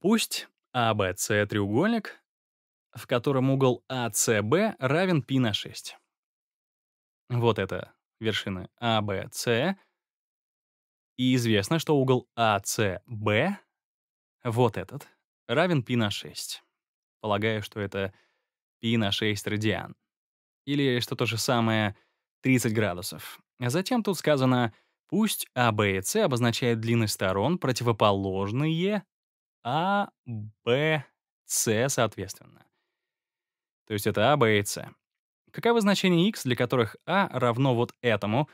Пусть ABC а, треугольник, в котором угол ACB а, равен π на 6. Вот это вершины ABC. А, и известно, что угол ACB, вот этот, равен π на 6. Полагаю, что это π на 6 радиан. Или что то же самое 30 градусов. А затем тут сказано, пусть А, обозначает длины сторон, противоположные а, Б, С, соответственно. То есть это А, Б и С. Каковы значения x, для которых А равно вот этому,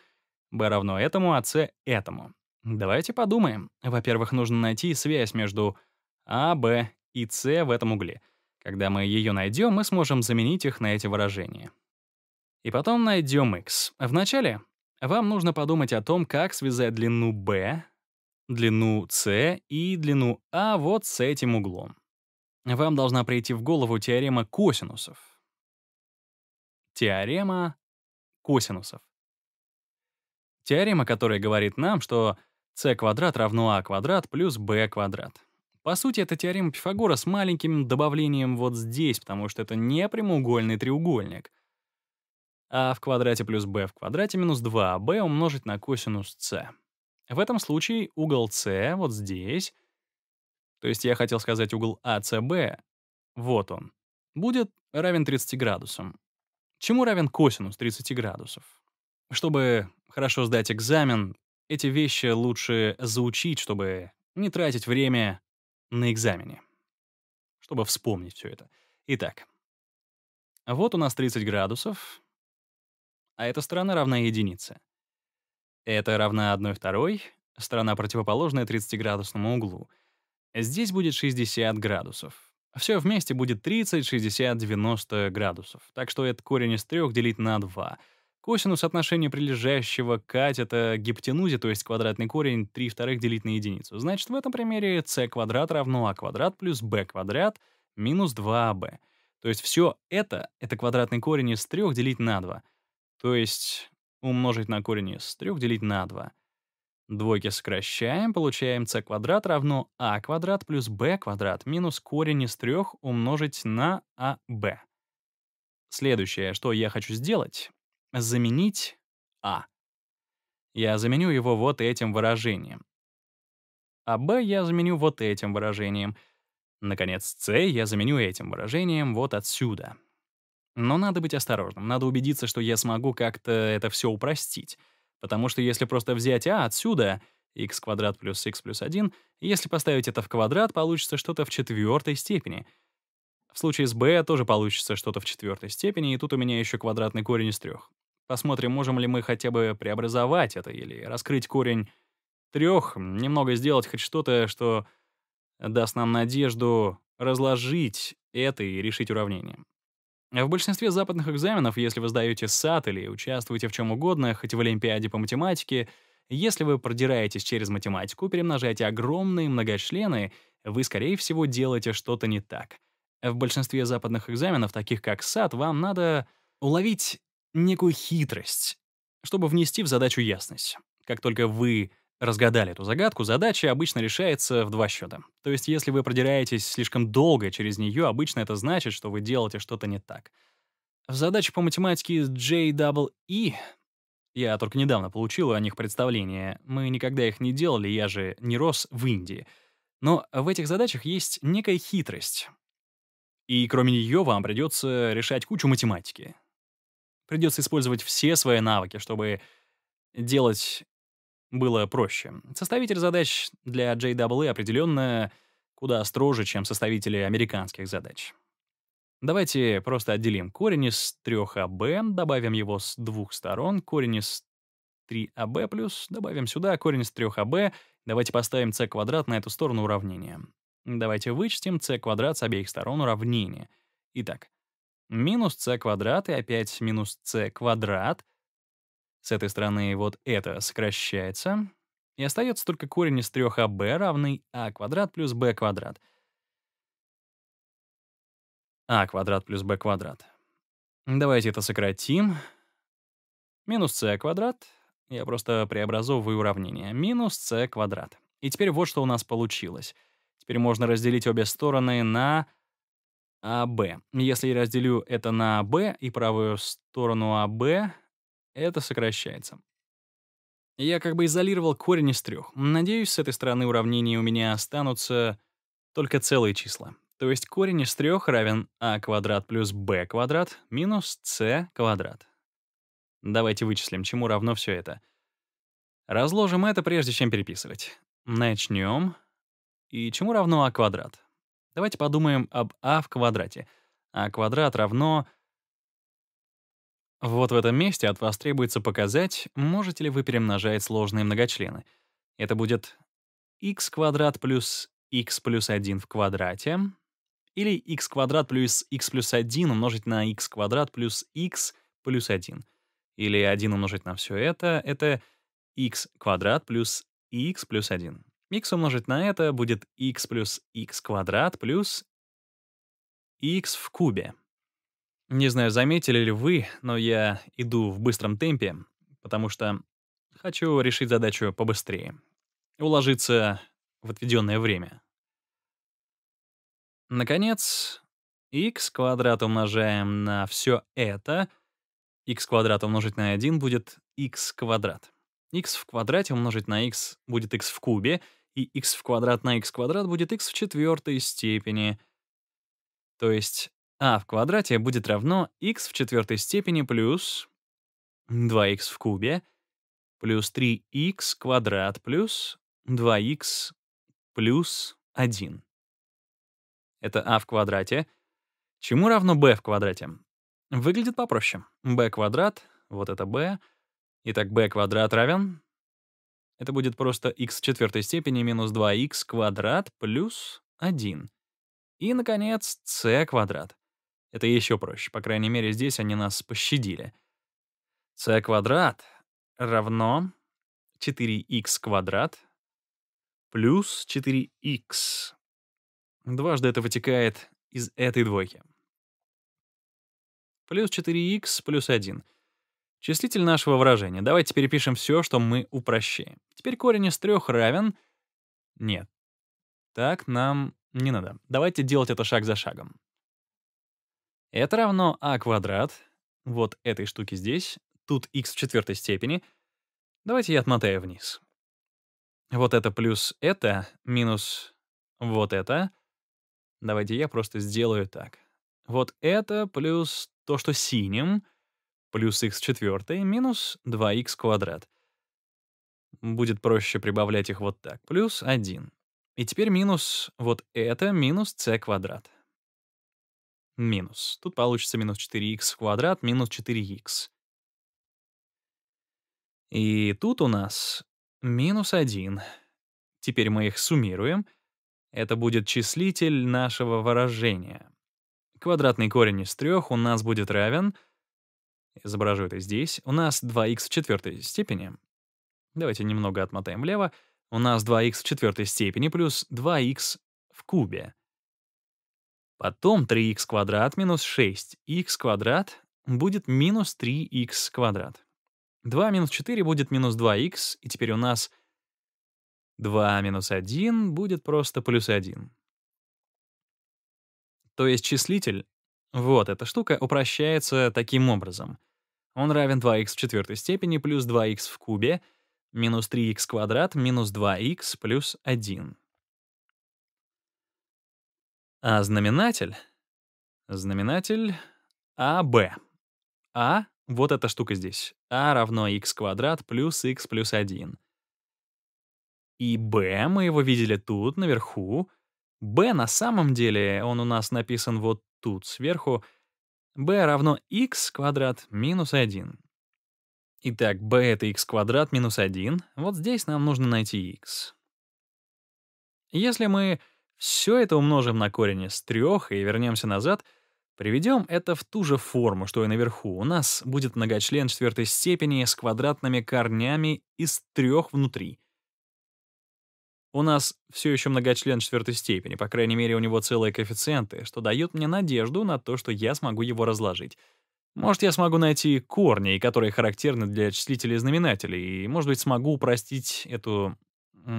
Б равно этому, а С — этому? Давайте подумаем. Во-первых, нужно найти связь между А, Б и С в этом угле. Когда мы ее найдем, мы сможем заменить их на эти выражения. И потом найдем x. Вначале вам нужно подумать о том, как связать длину b длину С и длину А вот с этим углом. Вам должна прийти в голову теорема косинусов. Теорема косинусов. Теорема, которая говорит нам, что c квадрат равно а квадрат плюс b квадрат. По сути, это теорема Пифагора с маленьким добавлением вот здесь, потому что это не прямоугольный треугольник. а в квадрате плюс b в квадрате минус 2b а умножить на косинус c. В этом случае угол С вот здесь, то есть я хотел сказать угол АЦБ, вот он, будет равен 30 градусам. Чему равен косинус 30 градусов? Чтобы хорошо сдать экзамен, эти вещи лучше заучить, чтобы не тратить время на экзамене, чтобы вспомнить все это. Итак, вот у нас 30 градусов, а эта сторона равна единице. Это равна 1 второй, сторона противоположная 30-градусному углу. Здесь будет 60 градусов. Все вместе будет 30, 60, 90 градусов. Так что это корень из 3 делить на 2. Косинус отношения прилежащего кать — это гипотенузе, то есть квадратный корень 3 вторых делить на единицу. Значит, в этом примере c квадрат равно а квадрат плюс b квадрат минус 2b. То есть все это — это квадратный корень из 3 делить на 2. То есть умножить на корень из 3 делить на 2. Двойки сокращаем, получаем c квадрат равно а квадрат плюс b квадрат минус корень из 3 умножить на ab. А Следующее, что я хочу сделать, заменить а. Я заменю его вот этим выражением. А b я заменю вот этим выражением. Наконец, c я заменю этим выражением вот отсюда. Но надо быть осторожным, надо убедиться, что я смогу как-то это все упростить. Потому что если просто взять А отсюда, x квадрат плюс x плюс 1, если поставить это в квадрат, получится что-то в четвертой степени. В случае с b тоже получится что-то в четвертой степени, и тут у меня еще квадратный корень из трех. Посмотрим, можем ли мы хотя бы преобразовать это или раскрыть корень трех, немного сделать хоть что-то, что даст нам надежду разложить это и решить уравнение. В большинстве западных экзаменов, если вы сдаете САТ или участвуете в чем угодно, хоть в Олимпиаде по математике, если вы продираетесь через математику, перемножаете огромные многочлены, вы, скорее всего, делаете что-то не так. В большинстве западных экзаменов, таких как САТ, вам надо уловить некую хитрость, чтобы внести в задачу ясность. Как только вы Разгадали эту загадку, задача обычно решается в два счета. То есть, если вы продираетесь слишком долго через нее, обычно это значит, что вы делаете что-то не так. В задаче по математике JEE e я только недавно получил о них представление. Мы никогда их не делали, я же не рос в Индии. Но в этих задачах есть некая хитрость. И кроме нее вам придется решать кучу математики. Придется использовать все свои навыки, чтобы делать было проще. Составитель задач для JAA определенно куда строже, чем составители американских задач. Давайте просто отделим корень из 3АБ, добавим его с двух сторон, корень из 3АБ плюс, добавим сюда корень из 3АБ, давайте поставим c квадрат на эту сторону уравнения. Давайте вычтем c квадрат с обеих сторон уравнения. Итак, минус c квадрат и опять минус c квадрат — с этой стороны вот это сокращается, и остается только корень из 3аб равный а квадрат плюс b квадрат. а квадрат плюс b квадрат. Давайте это сократим. Минус c квадрат. Я просто преобразовываю уравнение. Минус c квадрат. И теперь вот что у нас получилось. Теперь можно разделить обе стороны на АБ. Если я разделю это на АБ и правую сторону АБ это сокращается. Я как бы изолировал корень из трех. Надеюсь, с этой стороны уравнения у меня останутся только целые числа. То есть корень из трех равен а квадрат плюс b квадрат минус c квадрат. Давайте вычислим, чему равно все это. Разложим это, прежде чем переписывать. Начнем. И чему равно а квадрат? Давайте подумаем об а в квадрате. а квадрат равно вот в этом месте от вас требуется показать, можете ли вы перемножать сложные многочлены. Это будет x квадрат плюс x плюс 1 в квадрате или x квадрат плюс x плюс 1 умножить на x квадрат плюс x плюс 1. Или 1 умножить на все это — это x квадрат плюс x плюс 1. x умножить на это будет x плюс x квадрат плюс x в кубе. Не знаю, заметили ли вы, но я иду в быстром темпе, потому что хочу решить задачу побыстрее. Уложиться в отведенное время. Наконец, x квадрат умножаем на все это. x квадрат умножить на 1 будет x квадрат. x в квадрате умножить на x будет x в кубе, и x в квадрат на x квадрат будет x в четвертой степени. То есть а в квадрате будет равно x в четвертой степени плюс 2x в кубе плюс 3x квадрат плюс 2x плюс 1. Это а в квадрате. Чему равно b в квадрате? Выглядит попроще. b квадрат, вот это b. Итак, b квадрат равен... Это будет просто x в четвертой степени минус 2x квадрат плюс 1. И, наконец, c квадрат. Это еще проще. По крайней мере, здесь они нас пощадили. c квадрат равно 4х квадрат плюс 4х. Дважды это вытекает из этой двойки. Плюс 4х плюс 1. Числитель нашего выражения. Давайте перепишем все, что мы упрощаем. Теперь корень из трех равен... Нет. Так нам не надо. Давайте делать это шаг за шагом. Это равно а квадрат, вот этой штуки здесь, тут x в четвертой степени. Давайте я отмотаю вниз. Вот это плюс это минус вот это. Давайте я просто сделаю так. Вот это плюс то, что синим, плюс x в четвертой минус 2x квадрат. Будет проще прибавлять их вот так. Плюс 1. И теперь минус вот это минус c квадрат минус. Тут получится минус 4х в квадрат минус 4х. И тут у нас минус 1. Теперь мы их суммируем. Это будет числитель нашего выражения. Квадратный корень из 3 у нас будет равен... Изображу это здесь. У нас 2х в четвертой степени. Давайте немного отмотаем влево. У нас 2х в четвертой степени плюс 2х в кубе. Потом 3х квадрат минус 6х квадрат будет минус 3х квадрат. 2 минус 4 будет минус 2х, и теперь у нас 2 минус 1 будет просто плюс 1. То есть числитель, вот эта штука, упрощается таким образом. Он равен 2х в четвертой степени плюс 2х в кубе, минус 3х квадрат минус 2х плюс 1. А знаменатель? Знаменатель АБ. А — вот эта штука здесь. А равно х квадрат плюс х плюс 1. И b мы его видели тут, наверху. b на самом деле, он у нас написан вот тут, сверху. B равно x квадрат минус 1. Итак, b — это x квадрат минус 1. Вот здесь нам нужно найти x. Если мы все это умножим на корень из трех и вернемся назад. Приведем это в ту же форму, что и наверху. У нас будет многочлен четвертой степени с квадратными корнями из трех внутри. У нас все еще многочлен четвертой степени, по крайней мере, у него целые коэффициенты, что дает мне надежду на то, что я смогу его разложить. Может, я смогу найти корни, которые характерны для числителей и знаменателей, и, может быть, смогу упростить эту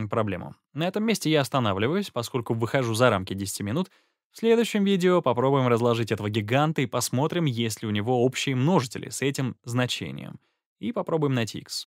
проблему. На этом месте я останавливаюсь, поскольку выхожу за рамки 10 минут. В следующем видео попробуем разложить этого гиганта и посмотрим, есть ли у него общие множители с этим значением. И попробуем найти x.